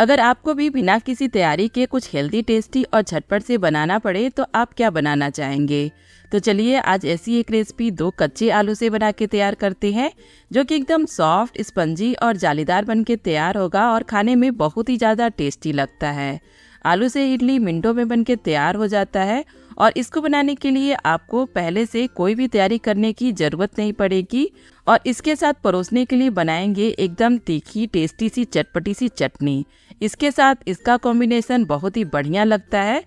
अगर आपको भी बिना किसी तैयारी के कुछ हेल्दी टेस्टी और झटपट से बनाना पड़े तो आप क्या बनाना चाहेंगे तो चलिए आज ऐसी एक रेसिपी दो कच्चे आलू से बना के तैयार करते हैं जो कि एकदम सॉफ्ट स्पंजी और जालीदार बन के तैयार होगा और खाने में बहुत ही ज़्यादा टेस्टी लगता है आलू से इडली मिनटों में बन के तैयार हो जाता है और इसको बनाने के लिए आपको पहले से कोई भी तैयारी करने की ज़रूरत नहीं पड़ेगी और इसके साथ परोसने के लिए बनाएंगे एकदम तीखी टेस्टी सी चटपटी सी चटनी इसके साथ इसका कॉम्बिनेशन बहुत ही बढ़िया लगता है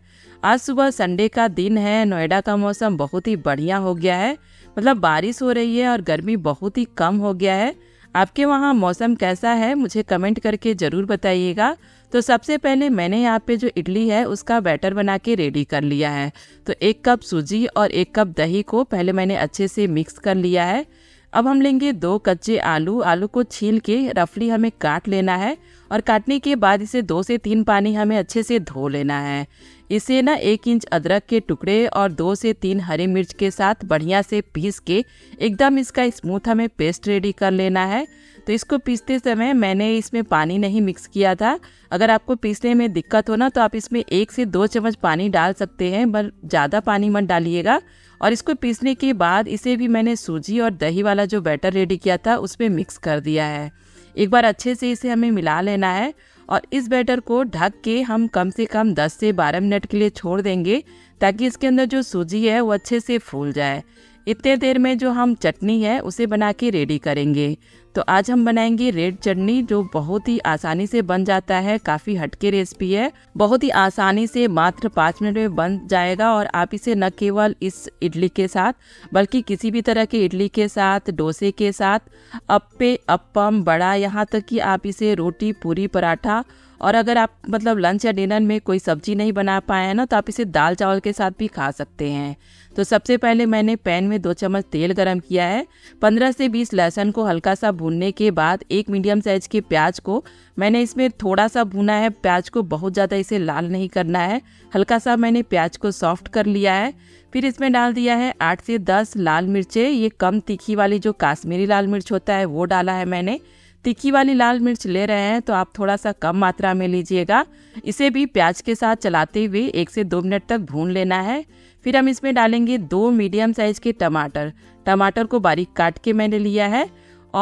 आज सुबह संडे का दिन है नोएडा का मौसम बहुत ही बढ़िया हो गया है मतलब बारिश हो रही है और गर्मी बहुत ही कम हो गया है आपके वहाँ मौसम कैसा है मुझे कमेंट करके ज़रूर बताइएगा तो सबसे पहले मैंने यहाँ पे जो इडली है उसका बैटर बना के रेडी कर लिया है तो एक कप सूजी और एक कप दही को पहले मैंने अच्छे से मिक्स कर लिया है अब हम लेंगे दो कच्चे आलू आलू को छील के रफली हमें काट लेना है और काटने के बाद इसे दो से तीन पानी हमें अच्छे से धो लेना है इसे ना एक इंच अदरक के टुकड़े और दो से तीन हरी मिर्च के साथ बढ़िया से पीस के एकदम इसका स्मूथ हमें पेस्ट रेडी कर लेना है तो इसको पीसते समय मैंने इसमें पानी नहीं मिक्स किया था अगर आपको पीसने में दिक्कत हो ना तो आप इसमें एक से दो चम्मच पानी डाल सकते हैं पर ज़्यादा पानी मत डालिएगा और इसको पीसने के बाद इसे भी मैंने सूजी और दही वाला जो बैटर रेडी किया था उसमें मिक्स कर दिया है एक बार अच्छे से इसे हमें मिला लेना है और इस बैटर को ढक के हम कम से कम 10 से 12 मिनट के लिए छोड़ देंगे ताकि इसके अंदर जो सूजी है वो अच्छे से फूल जाए इतने देर में जो हम चटनी है उसे बना के रेडी करेंगे तो आज हम बनाएंगे रेड चटनी जो बहुत ही आसानी से बन जाता है काफी हटके रेसिपी है बहुत ही आसानी से मात्र पाँच मिनट में बन जाएगा और आप इसे न केवल इस इडली के साथ बल्कि किसी भी तरह के इडली के साथ डोसे के साथ अप्पे अप्पम बड़ा यहाँ तक कि आप इसे रोटी पूरी पराठा और अगर आप मतलब लंच या डिनर में कोई सब्जी नहीं बना पाए हैं ना तो आप इसे दाल चावल के साथ भी खा सकते हैं तो सबसे पहले मैंने पैन में दो चम्मच तेल गरम किया है पंद्रह से बीस लहसुन को हल्का सा भूनने के बाद एक मीडियम साइज के प्याज को मैंने इसमें थोड़ा सा भूना है प्याज को बहुत ज़्यादा इसे लाल नहीं करना है हल्का सा मैंने प्याज को सॉफ्ट कर लिया है फिर इसमें डाल दिया है आठ से दस लाल मिर्चें ये कम तीखी वाली जो काश्मीरी लाल मिर्च होता है वो डाला है मैंने तीखी वाली लाल मिर्च ले रहे हैं तो आप थोड़ा सा कम मात्रा में लीजिएगा इसे भी प्याज के साथ चलाते हुए एक से दो मिनट तक भून लेना है फिर हम इसमें डालेंगे दो मीडियम साइज के टमाटर टमाटर को बारीक काट के मैंने लिया है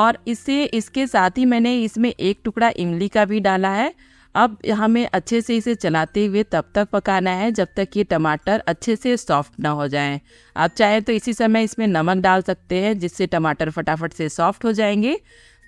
और इसे इसके साथ ही मैंने इसमें एक टुकड़ा इमली का भी डाला है अब हमें अच्छे से इसे चलाते हुए तब तक पकाना है जब तक ये टमाटर अच्छे से सॉफ्ट ना हो जाएं। आप चाहें तो इसी समय इसमें नमक डाल सकते हैं जिससे टमाटर फटाफट से सॉफ्ट हो जाएंगे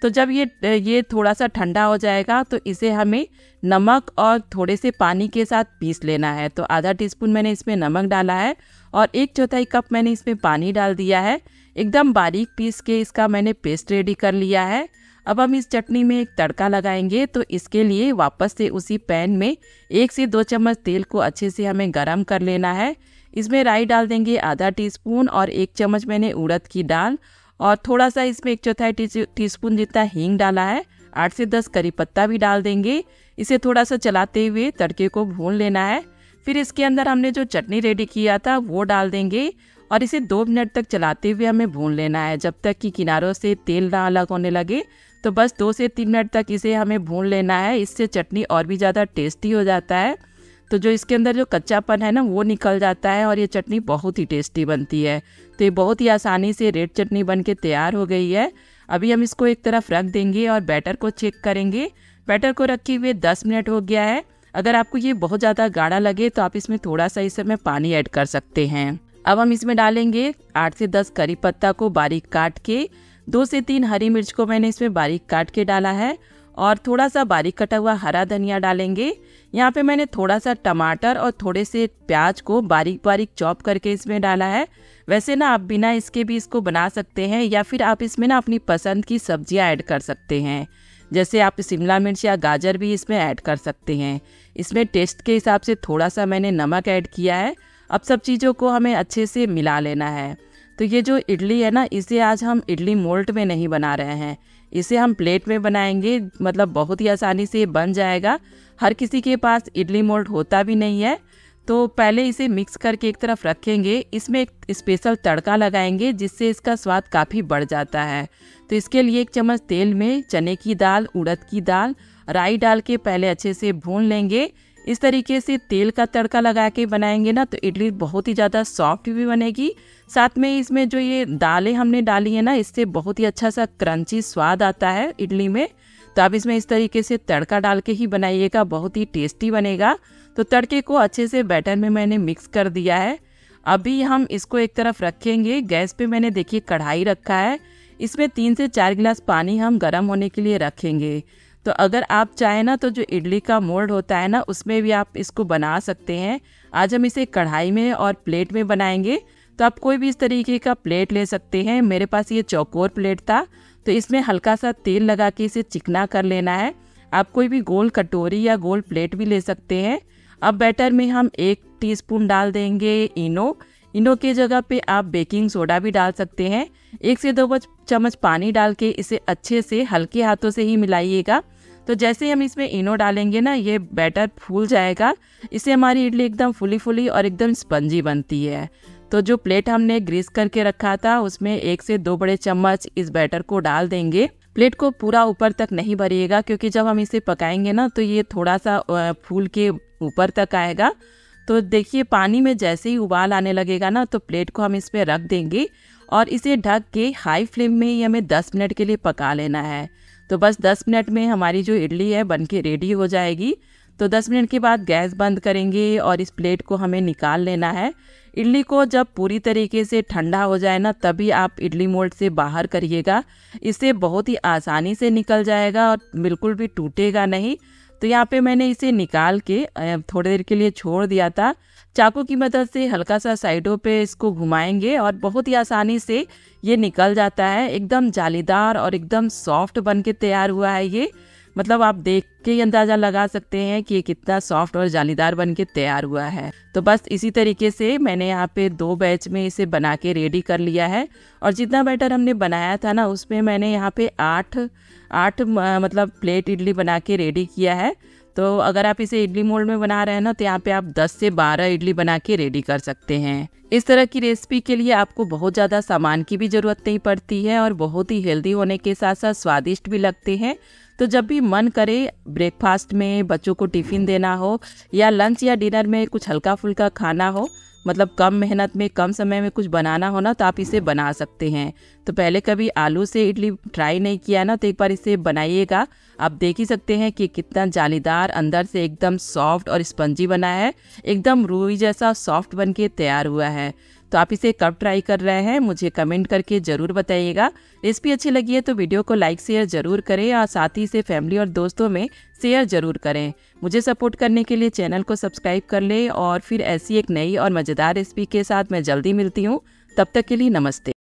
तो जब ये ये थोड़ा सा ठंडा हो जाएगा तो इसे हमें नमक और थोड़े से पानी के साथ पीस लेना है तो आधा टीस्पून मैंने इसमें नमक डाला है और एक चौथाई कप मैंने इसमें पानी डाल दिया है एकदम बारीक पीस के इसका मैंने पेस्ट रेडी कर लिया है अब हम इस चटनी में एक तड़का लगाएंगे तो इसके लिए वापस से उसी पैन में एक से दो चम्मच तेल को अच्छे से हमें गर्म कर लेना है इसमें राई डाल देंगे आधा टीस्पून और एक चम्मच मैंने उड़द की दाल और थोड़ा सा इसमें एक चौथाई टी स्पून जितना हींग डाला है आठ से दस करी पत्ता भी डाल देंगे इसे थोड़ा सा चलाते हुए तड़के को भून लेना है फिर इसके अंदर हमने जो चटनी रेडी किया था वो डाल देंगे और इसे दो मिनट तक चलाते हुए हमें भून लेना है जब तक कि किनारों से तेल ना अलग होने लगे तो बस दो से तीन मिनट तक इसे हमें भून लेना है इससे चटनी और भी ज़्यादा टेस्टी हो जाता है तो जो इसके अंदर जो कच्चापन है ना वो निकल जाता है और ये चटनी बहुत ही टेस्टी बनती है तो ये बहुत ही आसानी से रेड चटनी बन के तैयार हो गई है अभी हम इसको एक तरफ रख देंगे और बैटर को चेक करेंगे बैटर को रखे हुए दस मिनट हो गया है अगर आपको ये बहुत ज़्यादा गाढ़ा लगे तो आप इसमें थोड़ा सा इस समय पानी ऐड कर सकते हैं अब हम इसमें डालेंगे आठ से दस करी पत्ता को बारीक काट के दो से तीन हरी मिर्च को मैंने इसमें बारीक काट के डाला है और थोड़ा सा बारीक कटा हुआ हरा धनिया डालेंगे यहाँ पे मैंने थोड़ा सा टमाटर और थोड़े से प्याज को बारीक बारीक चॉप करके इसमें डाला है वैसे ना आप बिना इसके भी इसको बना सकते हैं या फिर आप इसमें ना अपनी पसंद की सब्जियाँ ऐड कर सकते हैं जैसे आप शिमला मिर्च या गाजर भी इसमें ऐड कर सकते हैं इसमें टेस्ट के हिसाब से थोड़ा सा मैंने नमक ऐड किया है अब सब चीज़ों को हमें अच्छे से मिला लेना है तो ये जो इडली है ना इसे आज हम इडली मोल्ट में नहीं बना रहे हैं इसे हम प्लेट में बनाएंगे मतलब बहुत ही आसानी से बन जाएगा हर किसी के पास इडली मोल्ड होता भी नहीं है तो पहले इसे मिक्स करके एक तरफ रखेंगे इसमें एक स्पेशल तड़का लगाएंगे जिससे इसका स्वाद काफ़ी बढ़ जाता है तो इसके लिए एक चम्मच तेल में चने की दाल उड़द की दाल राई डाल के पहले अच्छे से भून लेंगे इस तरीके से तेल का तड़का लगा के बनाएंगे ना तो इडली बहुत ही ज़्यादा सॉफ्ट भी बनेगी साथ में इसमें जो ये दालें हमने डाली है ना इससे बहुत ही अच्छा सा क्रंची स्वाद आता है इडली में तो आप इसमें इस तरीके से तड़का डाल के ही बनाइएगा बहुत ही टेस्टी बनेगा तो तड़के को अच्छे से बैटर में मैंने मिक्स कर दिया है अभी हम इसको एक तरफ रखेंगे गैस पे मैंने देखिए कढ़ाई रखा है इसमें तीन से चार गिलास पानी हम गर्म होने के लिए रखेंगे तो अगर आप चाहें ना तो जो इडली का मोल्ड होता है ना उसमें भी आप इसको बना सकते हैं आज हम इसे कढ़ाई में और प्लेट में बनाएंगे तो आप कोई भी इस तरीके का प्लेट ले सकते हैं मेरे पास ये चौकोर प्लेट था तो इसमें हल्का सा तेल लगा के इसे चिकना कर लेना है आप कोई भी गोल कटोरी या गोल प्लेट भी ले सकते हैं अब बैटर में हम एक टीस्पून डाल देंगे इनो इनो के जगह पे आप बेकिंग सोडा भी डाल सकते हैं एक से दो चम्मच पानी डाल के इसे अच्छे से हल्के हाथों से ही मिलाइएगा तो जैसे ही हम इसमें इनो डालेंगे ना ये बैटर फूल जाएगा इससे हमारी इडली एकदम फुली फुली और एकदम स्पंजी बनती है तो जो प्लेट हमने ग्रीस करके रखा था उसमें एक से दो बड़े चम्मच इस बैटर को डाल देंगे प्लेट को पूरा ऊपर तक नहीं भरिएगा क्योंकि जब हम इसे पकाएंगे ना तो ये थोड़ा सा फूल के ऊपर तक आएगा तो देखिए पानी में जैसे ही उबाल आने लगेगा ना तो प्लेट को हम इस पर रख देंगे और इसे ढक के हाई फ्लेम में ही हमें 10 मिनट के लिए पका लेना है तो बस दस मिनट में हमारी जो इडली है बन के रेडी हो जाएगी तो दस मिनट के बाद गैस बंद करेंगे और इस प्लेट को हमें निकाल लेना है इडली को जब पूरी तरीके से ठंडा हो जाए ना तभी आप इडली मोल्ड से बाहर करिएगा इससे बहुत ही आसानी से निकल जाएगा और बिल्कुल भी टूटेगा नहीं तो यहाँ पे मैंने इसे निकाल के थोड़ी देर के लिए छोड़ दिया था चाकू की मदद से हल्का सा साइडों पे इसको घुमाएंगे और बहुत ही आसानी से ये निकल जाता है एकदम जालीदार और एकदम सॉफ्ट बन के तैयार हुआ है ये मतलब आप देख के ही अंदाज़ा लगा सकते हैं कि ये कितना सॉफ्ट और जालीदार बन के तैयार हुआ है तो बस इसी तरीके से मैंने यहाँ पे दो बैच में इसे बना के रेडी कर लिया है और जितना बैटर हमने बनाया था ना उसमें मैंने यहाँ पे आठ आठ मतलब प्लेट इडली बना के रेडी किया है तो अगर आप इसे इडली मोल्ड में बना रहे हैं ना तो यहाँ पे आप 10 से 12 इडली बना के रेडी कर सकते हैं इस तरह की रेसिपी के लिए आपको बहुत ज़्यादा सामान की भी ज़रूरत नहीं पड़ती है और बहुत ही हेल्दी होने के साथ साथ स्वादिष्ट भी लगते हैं तो जब भी मन करे ब्रेकफास्ट में बच्चों को टिफ़िन देना हो या लंच या डिनर में कुछ हल्का फुल्का खाना हो मतलब कम मेहनत में कम समय में कुछ बनाना हो ना तो आप इसे बना सकते हैं तो पहले कभी आलू से इडली ट्राई नहीं किया ना तो एक बार इसे बनाइएगा आप देख ही सकते हैं कि कितना जालीदार अंदर से एकदम सॉफ्ट और स्पंजी बना है एकदम रूई जैसा सॉफ्ट बन के तैयार हुआ है तो आप इसे कब ट्राई कर रहे हैं मुझे कमेंट करके ज़रूर बताइएगा रेसिपी अच्छी लगी है तो वीडियो को लाइक शेयर ज़रूर करें और साथ ही इसे फैमिली और दोस्तों में शेयर ज़रूर करें मुझे सपोर्ट करने के लिए चैनल को सब्सक्राइब कर लें और फिर ऐसी एक नई और मज़ेदार रेसिपी के साथ मैं जल्दी मिलती हूँ तब तक के लिए नमस्ते